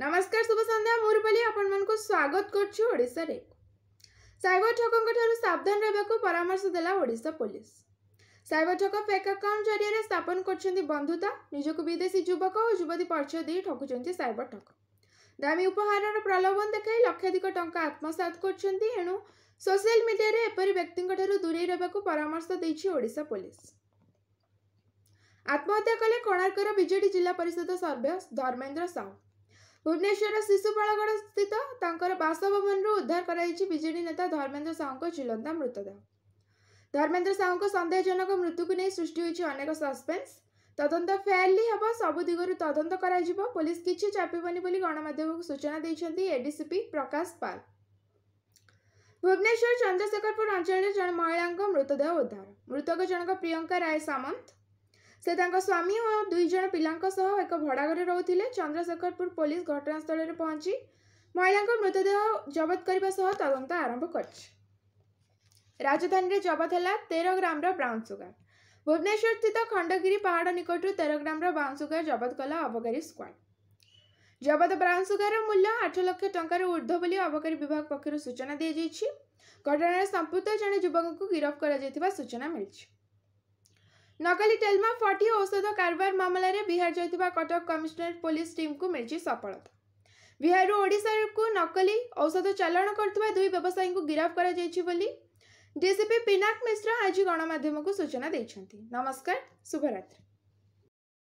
ନମସ୍କାର ଶୁଭ ସନ୍ଧ୍ୟା ମୁଁ ରୁପାଲି ଆପଣମାନଙ୍କୁ ସ୍ୱାଗତ କରୁଛି ଓଡ଼ିଶାରେ ସାଇବର ଠକଙ୍କଠାରୁ ସାବଧାନ ରହିବାକୁ ପରାମର୍ଶ ଦେଲା ଓଡ଼ିଶା ପୋଲିସ ସାଇବର ଠକ ଫେକ୍ ଆକାଉଣ୍ଟ ଜରିଆରେ ସ୍ଥାପନ କରୁଛନ୍ତି ବନ୍ଧୁତା ନିଜକୁ ବିଦେଶୀ ଯୁବକ ଓ ଯୁବତୀ ପରିଚୟ ଦେଇ ଠକୁଛନ୍ତି ସାଇବର ଠକ ଦାମୀ ଉପହାରର ପ୍ରଲୋଭନ ଦେଖାଇ ଲକ୍ଷାଧିକ ଟଙ୍କା ଆତ୍ମସାତ କରୁଛନ୍ତି ଏଣୁ ସୋସିଆଲ ମିଡ଼ିଆରେ ଏପରି ବ୍ୟକ୍ତିଙ୍କଠାରୁ ଦୂରେଇ ରହିବାକୁ ପରାମର୍ଶ ଦେଇଛି ଓଡ଼ିଶା ପୋଲିସ ଆତ୍ମହତ୍ୟା କଲେ କୋଣାର୍କର ବିଜେଡି ଜିଲ୍ଲା ପରିଷଦ ସଭ୍ୟ ଧର୍ମେନ୍ଦ୍ର ସାହୁ ଭୁବନେଶ୍ୱର ଶିଶୁପାଳଗଡ଼ ସ୍ଥିତ ତାଙ୍କର ବାସଭବନରୁ ଉଦ୍ଧାର କରାଯାଇଛି ବିଜେଡି ନେତା ଧର୍ମେନ୍ଦ୍ର ସାହୁଙ୍କ ଝୁଲନ୍ତା ମୃତଦେହ ଧର୍ମେନ୍ଦ୍ର ସାହୁଙ୍କ ସନ୍ଦେହଜନକ ମୃତ୍ୟୁକୁ ନେଇ ସୃଷ୍ଟି ହୋଇଛି ଅନେକ ସସ୍ପେନ୍ସ ତଦନ୍ତ ଫେୟାରଲି ହେବ ସବୁ ଦିଗରୁ ତଦନ୍ତ କରାଯିବ ପୋଲିସ କିଛି ଚାପିବନି ବୋଲି ଗଣମାଧ୍ୟମକୁ ସୂଚନା ଦେଇଛନ୍ତି ଏଡିସିପି ପ୍ରକାଶ ପାଲ ଭୁବନେଶ୍ୱର ଚନ୍ଦ୍ରଶେଖରପୁର ଅଞ୍ଚଳରେ ଜଣେ ମହିଳାଙ୍କ ମୃତଦେହ ଉଦ୍ଧାର ମୃତକ ଜଣକ ପ୍ରିୟଙ୍କା ରାୟ ସାମନ୍ତ ସେ ତାଙ୍କ ସ୍ୱାମୀ ଓ ଦୁଇ ଜଣ ପିଲାଙ୍କ ସହ ଏକ ଭଡ଼ାଘରେ ରହୁଥିଲେ ଚନ୍ଦ୍ରଶେଖରପୁର ପୋଲିସ ଘଟଣାସ୍ଥଳରେ ପହଞ୍ଚି ମହିଳାଙ୍କ ମୃତଦେହ ଜବତ କରିବା ସହ ତଦନ୍ତ ଆରମ୍ଭ କରିଛି ରାଜଧାନୀରେ ଜବତ ହେଲା ତେର ଗ୍ରାମର ବ୍ରାଉନ୍ ସୁଗାର ଭୁବନେଶ୍ୱର ଖଣ୍ଡଗିରି ପାହାଡ଼ ନିକଟରୁ ତେର ଗ୍ରାମର ବ୍ରାଉନ୍ ସୁଗାର ଜବତ କଲା ଅବକାରୀ ସ୍କ୍ୱାଡ୍ ଜବତ ବ୍ରାଉନ୍ ସୁଗାରର ମୂଲ୍ୟ ଆଠ ଲକ୍ଷ ଟଙ୍କାରୁ ଉର୍ଦ୍ଧ୍ୱ ବୋଲି ଅବକାରୀ ବିଭାଗ ପକ୍ଷରୁ ସୂଚନା ଦିଆଯାଇଛି ଘଟଣାରେ ସମ୍ପୃକ୍ତ ଜଣେ ଯୁବକଙ୍କୁ ଗିରଫ କରାଯାଇଥିବା ସୂଚନା ମିଳିଛି ନକଲି ଟେଲମା ଫଟି ଔଷଧ କାରବାର ମାମଲାରେ ବିହାର ଯାଇଥିବା କଟକ କମିଶନରେଟ୍ ପୋଲିସ ଟିମ୍କୁ ମିଳିଛି ସଫଳତା ବିହାରରୁ ଓଡ଼ିଶାକୁ ନକଲି ଔଷଧ ଚାଲାଣ କରୁଥିବା ଦୁଇ ବ୍ୟବସାୟୀଙ୍କୁ ଗିରଫ କରାଯାଇଛି ବୋଲି ଡିସିପି ପିନାକ ମିଶ୍ର ଆଜି ଗଣମାଧ୍ୟମକୁ ସୂଚନା ଦେଇଛନ୍ତି ନମସ୍କାର ଶୁଭରାତ୍ରି